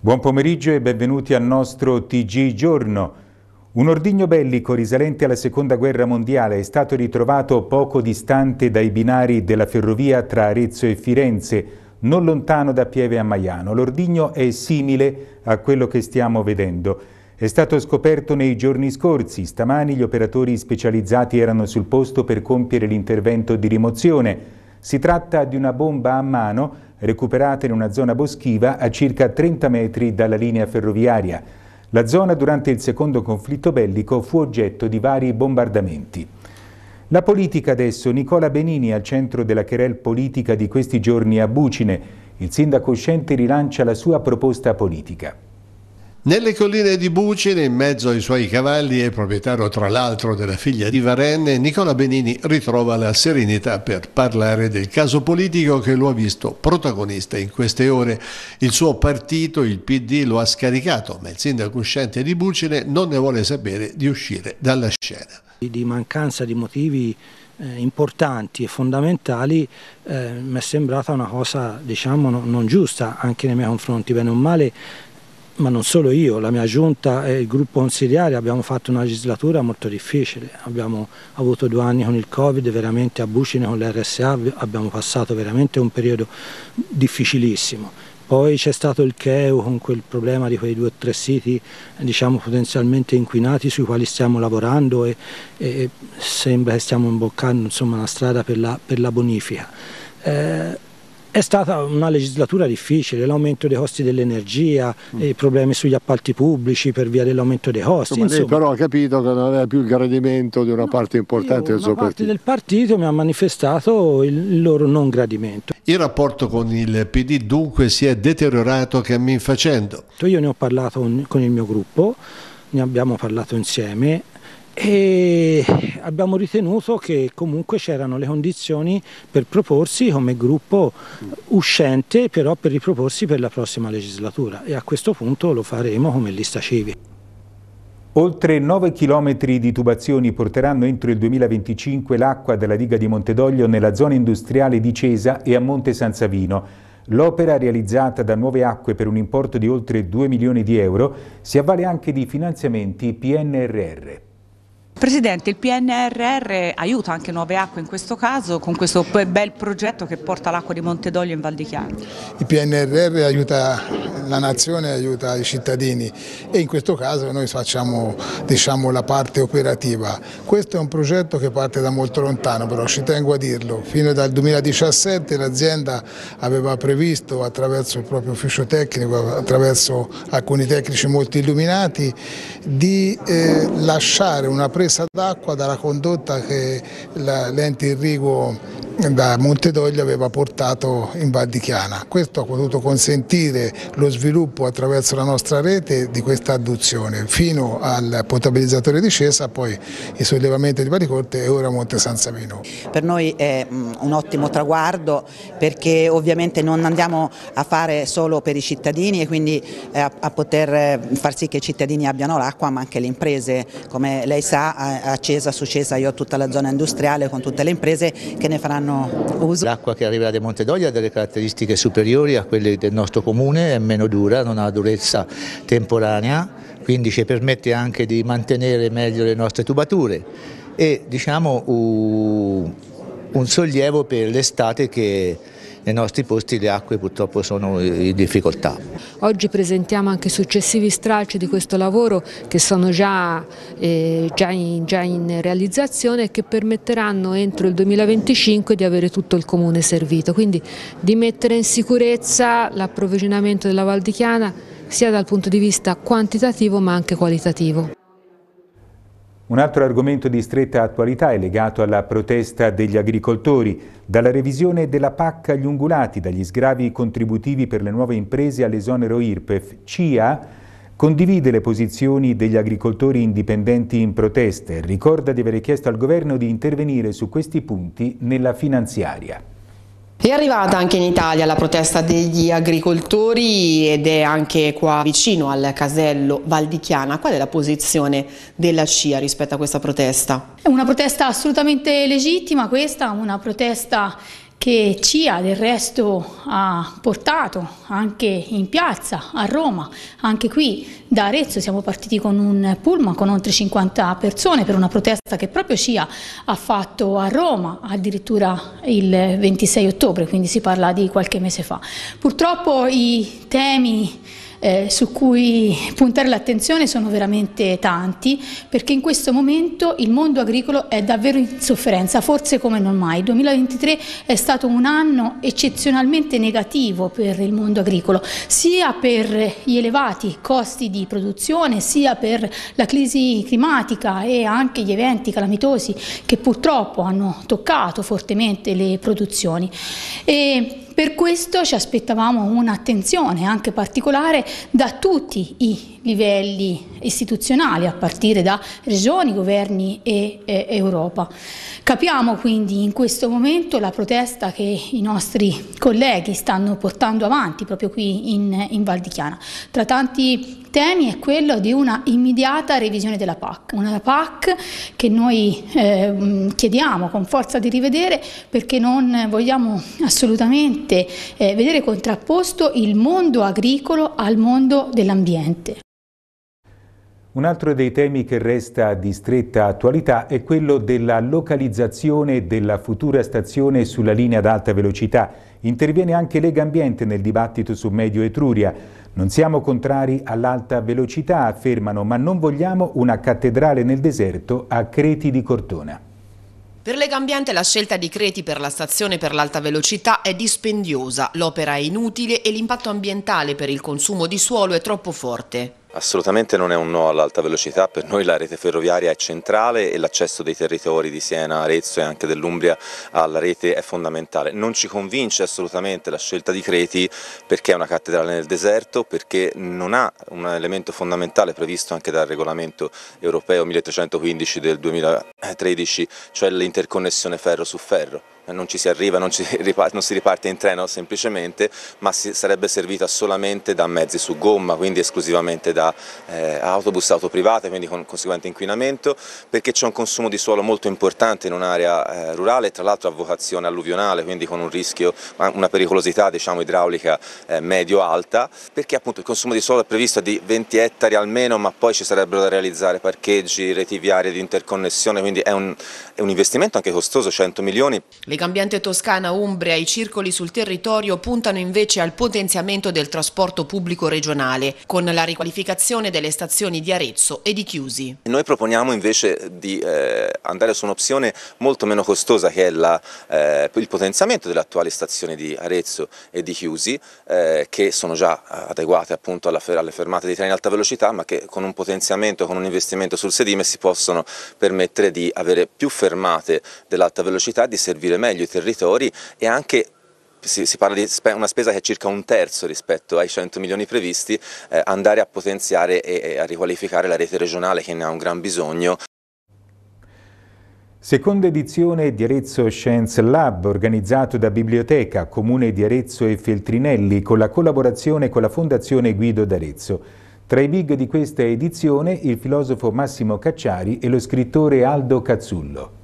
Buon pomeriggio e benvenuti al nostro TG Giorno. Un ordigno bellico risalente alla Seconda Guerra Mondiale è stato ritrovato poco distante dai binari della ferrovia tra Arezzo e Firenze, non lontano da Pieve a Maiano. L'ordigno è simile a quello che stiamo vedendo. È stato scoperto nei giorni scorsi, stamani gli operatori specializzati erano sul posto per compiere l'intervento di rimozione. Si tratta di una bomba a mano recuperata in una zona boschiva a circa 30 metri dalla linea ferroviaria. La zona durante il secondo conflitto bellico fu oggetto di vari bombardamenti. La politica adesso, Nicola Benini al centro della querel politica di questi giorni a Bucine, il sindaco uscente rilancia la sua proposta politica. Nelle colline di Bucine, in mezzo ai suoi cavalli e proprietario tra l'altro della figlia di Varenne, Nicola Benini ritrova la serenità per parlare del caso politico che lo ha visto protagonista in queste ore. Il suo partito, il PD, lo ha scaricato, ma il sindaco uscente di Bucine non ne vuole sapere di uscire dalla scena. Di mancanza di motivi eh, importanti e fondamentali eh, mi è sembrata una cosa diciamo, non giusta anche nei miei confronti, bene o male ma non solo io, la mia giunta e il gruppo consigliare abbiamo fatto una legislatura molto difficile, abbiamo avuto due anni con il Covid, veramente a Bucine con l'RSA abbiamo passato veramente un periodo difficilissimo. Poi c'è stato il CEU con quel problema di quei due o tre siti diciamo, potenzialmente inquinati sui quali stiamo lavorando e, e sembra che stiamo imboccando insomma, una strada per la, per la bonifica. Eh, è stata una legislatura difficile, l'aumento dei costi dell'energia, mm. i problemi sugli appalti pubblici per via dell'aumento dei costi. Insomma, insomma. però ha capito che non aveva più il gradimento di una no, parte importante del suo partito. Una parte del partito mi ha manifestato il loro non gradimento. Il rapporto con il PD dunque si è deteriorato cammin facendo. Io ne ho parlato con il mio gruppo, ne abbiamo parlato insieme e abbiamo ritenuto che comunque c'erano le condizioni per proporsi come gruppo uscente però per riproporsi per la prossima legislatura e a questo punto lo faremo come lista civile. Oltre 9 km di tubazioni porteranno entro il 2025 l'acqua della diga di Montedoglio nella zona industriale di Cesa e a Monte San Savino. L'opera, realizzata da Nuove Acque per un importo di oltre 2 milioni di euro, si avvale anche di finanziamenti PNRR. Presidente, il PNRR aiuta anche Nuove Acque in questo caso con questo bel progetto che porta l'acqua di Montedoglio in Val di Chiano. Il PNRR aiuta la nazione aiuta i cittadini e in questo caso noi facciamo diciamo, la parte operativa. Questo è un progetto che parte da molto lontano però ci tengo a dirlo, fino al 2017 l'azienda aveva previsto attraverso il proprio ufficio tecnico, attraverso alcuni tecnici molto illuminati, di eh, lasciare una presa d'acqua dalla condotta che l'ente irriguo da Montedoglio aveva portato in Val di Chiana. Questo ha potuto consentire lo sviluppo attraverso la nostra rete di questa adduzione fino al potabilizzatore di Scesa, poi il sollevamento di Varicorte e ora Monte San Savino. Per noi è un ottimo traguardo perché ovviamente non andiamo a fare solo per i cittadini e quindi eh, a poter eh, far sì che i cittadini abbiano l'acqua ma anche le imprese. Come lei sa eh, a Cesa, su Cesa io ho tutta la zona industriale con tutte le imprese che ne faranno fanno uso. L'acqua che arriva da Monte d'Oglia ha delle caratteristiche superiori a quelle del nostro comune, è meno dura, non ha durezza temporanea, quindi ci permette anche di mantenere meglio le nostre tubature e diciamo un sollievo per l'estate che nei nostri posti le acque purtroppo sono in difficoltà. Oggi presentiamo anche successivi stralci di questo lavoro che sono già, eh, già, in, già in realizzazione e che permetteranno entro il 2025 di avere tutto il comune servito, quindi di mettere in sicurezza l'approvvigionamento della Val di Chiana sia dal punto di vista quantitativo ma anche qualitativo. Un altro argomento di stretta attualità è legato alla protesta degli agricoltori, dalla revisione della PAC agli ungulati, dagli sgravi contributivi per le nuove imprese all'esonero IRPEF. CIA condivide le posizioni degli agricoltori indipendenti in proteste e ricorda di aver chiesto al governo di intervenire su questi punti nella finanziaria. È arrivata anche in Italia la protesta degli agricoltori ed è anche qua vicino al casello Valdichiana. Qual è la posizione della CIA rispetto a questa protesta? È una protesta assolutamente legittima questa, una protesta che CIA del resto ha portato anche in piazza a Roma, anche qui da Arezzo siamo partiti con un pullman con oltre 50 persone per una protesta che proprio CIA ha fatto a Roma addirittura il 26 ottobre, quindi si parla di qualche mese fa. Purtroppo i temi eh, su cui puntare l'attenzione sono veramente tanti perché in questo momento il mondo agricolo è davvero in sofferenza, forse come non mai. Il 2023 è stato un anno eccezionalmente negativo per il mondo agricolo, sia per gli elevati costi di produzione, sia per la crisi climatica e anche gli eventi calamitosi che purtroppo hanno toccato fortemente le produzioni. E per questo ci aspettavamo un'attenzione anche particolare da tutti i livelli istituzionali, a partire da regioni, governi e eh, Europa. Capiamo quindi in questo momento la protesta che i nostri colleghi stanno portando avanti proprio qui in, in Val di Chiana. Tra tanti temi è quello di una immediata revisione della PAC, una PAC che noi eh, chiediamo con forza di rivedere perché non vogliamo assolutamente eh, vedere contrapposto il mondo agricolo al mondo dell'ambiente. Un altro dei temi che resta di stretta attualità è quello della localizzazione della futura stazione sulla linea ad alta velocità. Interviene anche Lega Ambiente nel dibattito su Medio Etruria. Non siamo contrari all'alta velocità, affermano, ma non vogliamo una cattedrale nel deserto a Creti di Cortona. Per Legambiente la scelta di Creti per la stazione per l'alta velocità è dispendiosa, l'opera è inutile e l'impatto ambientale per il consumo di suolo è troppo forte. Assolutamente non è un no all'alta velocità, per noi la rete ferroviaria è centrale e l'accesso dei territori di Siena, Arezzo e anche dell'Umbria alla rete è fondamentale. Non ci convince assolutamente la scelta di Creti perché è una cattedrale nel deserto, perché non ha un elemento fondamentale previsto anche dal regolamento europeo 1315 del 2013, cioè l'interconnessione ferro su ferro non ci si arriva, non, ci riparte, non si riparte in treno semplicemente, ma si, sarebbe servita solamente da mezzi su gomma, quindi esclusivamente da eh, autobus, auto private, quindi con conseguente inquinamento, perché c'è un consumo di suolo molto importante in un'area eh, rurale, tra l'altro a vocazione alluvionale, quindi con un rischio, una pericolosità diciamo, idraulica eh, medio-alta, perché appunto il consumo di suolo è previsto di 20 ettari almeno, ma poi ci sarebbero da realizzare parcheggi, reti viarie di interconnessione, quindi è un, è un investimento anche costoso, 100 milioni. Le Legambiente Toscana, Umbria e i circoli sul territorio puntano invece al potenziamento del trasporto pubblico regionale, con la riqualificazione delle stazioni di Arezzo e di Chiusi. Noi proponiamo invece di eh, andare su un'opzione molto meno costosa che è la, eh, il potenziamento delle attuali stazioni di Arezzo e di Chiusi, eh, che sono già adeguate appunto alla, alle fermate di treni ad alta velocità, ma che con un potenziamento, con un investimento sul sedime si possono permettere di avere più fermate fermate dell'alta velocità di servire meglio i territori e anche si, si, parla di una spesa che è circa un terzo rispetto ai 100 milioni previsti, eh, andare a potenziare e, e a riqualificare la rete regionale che ne ha un gran bisogno. Seconda edizione di Arezzo Science Lab, organizzato da Biblioteca, Comune di Arezzo e Feltrinelli, con la collaborazione con la Fondazione Guido d'Arezzo. Tra i big di questa edizione il filosofo Massimo Cacciari e lo scrittore Aldo Cazzullo.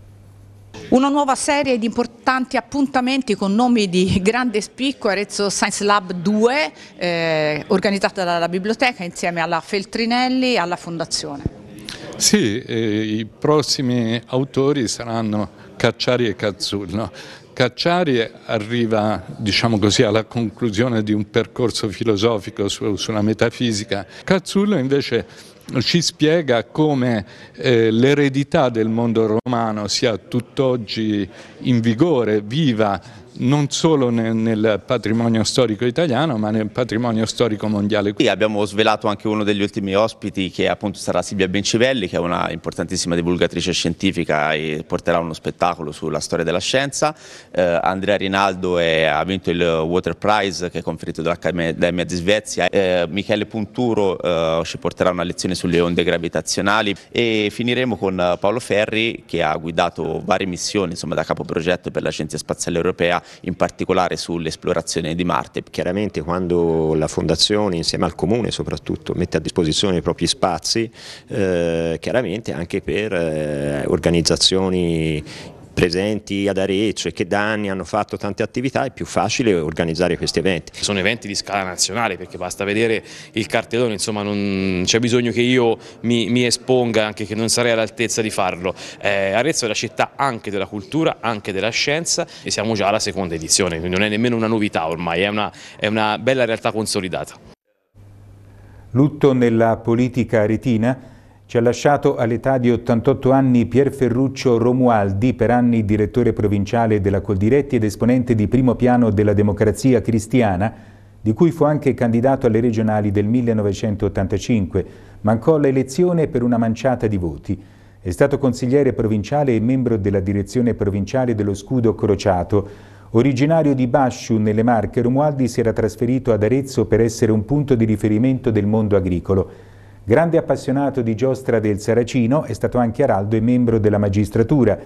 Una nuova serie di importanti appuntamenti con nomi di grande spicco, Arezzo Science Lab 2, eh, organizzata dalla biblioteca insieme alla Feltrinelli e alla Fondazione. Sì, eh, i prossimi autori saranno Cacciari e Cazzullo. Cacciari arriva, diciamo così, alla conclusione di un percorso filosofico su, sulla metafisica. Cazzullo invece ci spiega come eh, l'eredità del mondo romano sia tutt'oggi in vigore, viva, non solo nel, nel, patrimonio storico italiano ma nel patrimonio storico mondiale. Qui abbiamo svelato anche uno degli ultimi ospiti che appunto sarà Silvia Bencivelli che è una importantissima divulgatrice scientifica e porterà uno spettacolo sulla storia della scienza. Eh, Andrea Rinaldo è, ha vinto il Water Prize che è conferito dall'Accademia di Svezia. Eh, Michele Punturo eh, ci porterà una lezione sulle onde gravitazionali e finiremo con eh, Paolo Ferri che ha guidato varie missioni insomma, da capoprogetto per la scienza spaziale europea in particolare sull'esplorazione di Marte. Chiaramente quando la Fondazione insieme al Comune soprattutto mette a disposizione i propri spazi, eh, chiaramente anche per eh, organizzazioni presenti ad Arezzo e che da anni hanno fatto tante attività è più facile organizzare questi eventi. Sono eventi di scala nazionale perché basta vedere il cartellone, insomma non c'è bisogno che io mi, mi, esponga anche che non sarei all'altezza di farlo. Eh, Arezzo è la città anche della cultura, anche della scienza e siamo già alla seconda edizione, quindi non è nemmeno una novità ormai, è una, è una bella realtà consolidata. Lutto nella politica aretina. Ci ha lasciato all'età di 88 anni Pier Ferruccio Romualdi, per anni direttore provinciale della Coldiretti ed esponente di primo piano della democrazia cristiana, di cui fu anche candidato alle regionali del 1985. Mancò l'elezione per una manciata di voti. È stato consigliere provinciale e membro della direzione provinciale dello Scudo Crociato. Originario di Basciu, nelle Marche, Romualdi si era trasferito ad Arezzo per essere un punto di riferimento del mondo agricolo. Grande appassionato di giostra del Saracino, è stato anche araldo e membro della magistratura.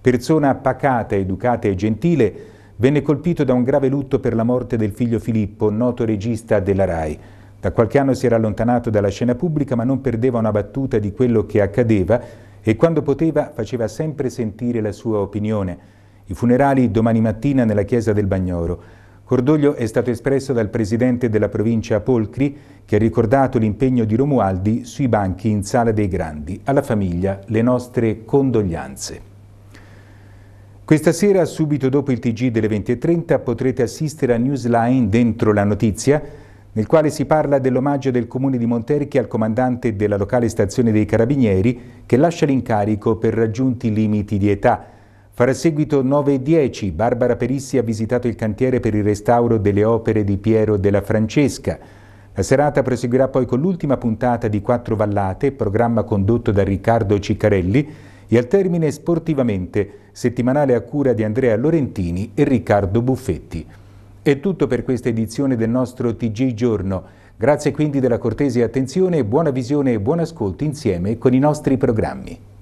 Persona pacata, educata e gentile, venne colpito da un grave lutto per la morte del figlio Filippo, noto regista della RAI. Da qualche anno si era allontanato dalla scena pubblica ma non perdeva una battuta di quello che accadeva e quando poteva faceva sempre sentire la sua opinione. I funerali domani mattina nella chiesa del Bagnoro. Cordoglio è stato espresso dal presidente della provincia Polcri che ha ricordato l'impegno di Romualdi sui banchi in Sala dei Grandi. Alla famiglia le nostre condoglianze. Questa sera, subito dopo il TG delle 20.30, potrete assistere a Newsline Dentro la Notizia, nel quale si parla dell'omaggio del comune di Monterchi al comandante della locale stazione dei Carabinieri che lascia l'incarico per raggiunti limiti di età Farà seguito 9 e 10, Barbara Perissi ha visitato il cantiere per il restauro delle opere di Piero della Francesca. La serata proseguirà poi con l'ultima puntata di Quattro Vallate, programma condotto da Riccardo Ciccarelli, e al termine Sportivamente, settimanale a cura di Andrea Lorentini e Riccardo Buffetti. È tutto per questa edizione del nostro TG Giorno. Grazie quindi della cortese attenzione, buona visione e buon ascolto insieme con i nostri programmi.